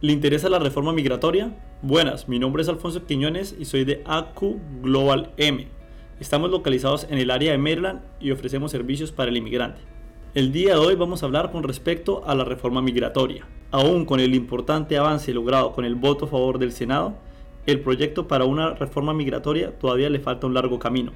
¿Le interesa la reforma migratoria? Buenas, mi nombre es Alfonso Quiñones y soy de ACU Global M. Estamos localizados en el área de Maryland y ofrecemos servicios para el inmigrante. El día de hoy vamos a hablar con respecto a la reforma migratoria. Aún con el importante avance logrado con el voto a favor del Senado, el proyecto para una reforma migratoria todavía le falta un largo camino.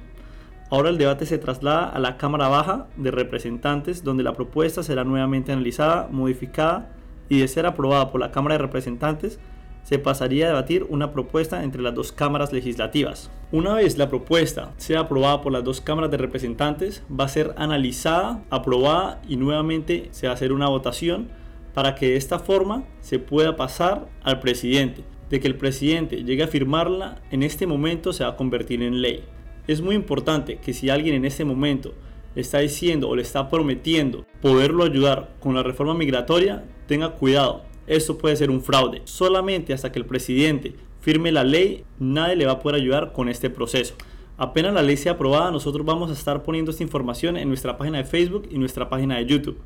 Ahora el debate se traslada a la Cámara Baja de Representantes, donde la propuesta será nuevamente analizada, modificada y de ser aprobada por la Cámara de Representantes, se pasaría a debatir una propuesta entre las dos cámaras legislativas. Una vez la propuesta sea aprobada por las dos cámaras de representantes, va a ser analizada, aprobada y nuevamente se va a hacer una votación para que de esta forma se pueda pasar al presidente. De que el presidente llegue a firmarla, en este momento se va a convertir en ley. Es muy importante que si alguien en este momento le está diciendo o le está prometiendo poderlo ayudar con la reforma migratoria, tenga cuidado, esto puede ser un fraude. Solamente hasta que el presidente firme la ley, nadie le va a poder ayudar con este proceso. Apenas la ley sea aprobada, nosotros vamos a estar poniendo esta información en nuestra página de Facebook y nuestra página de YouTube.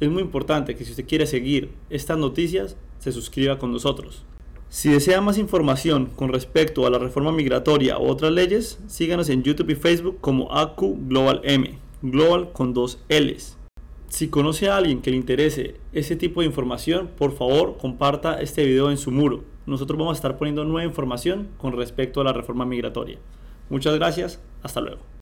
Es muy importante que si usted quiere seguir estas noticias, se suscriba con nosotros. Si desea más información con respecto a la reforma migratoria u otras leyes, síganos en YouTube y Facebook como ACU Global M. Global con dos L's. Si conoce a alguien que le interese ese tipo de información, por favor comparta este video en su muro. Nosotros vamos a estar poniendo nueva información con respecto a la reforma migratoria. Muchas gracias, hasta luego.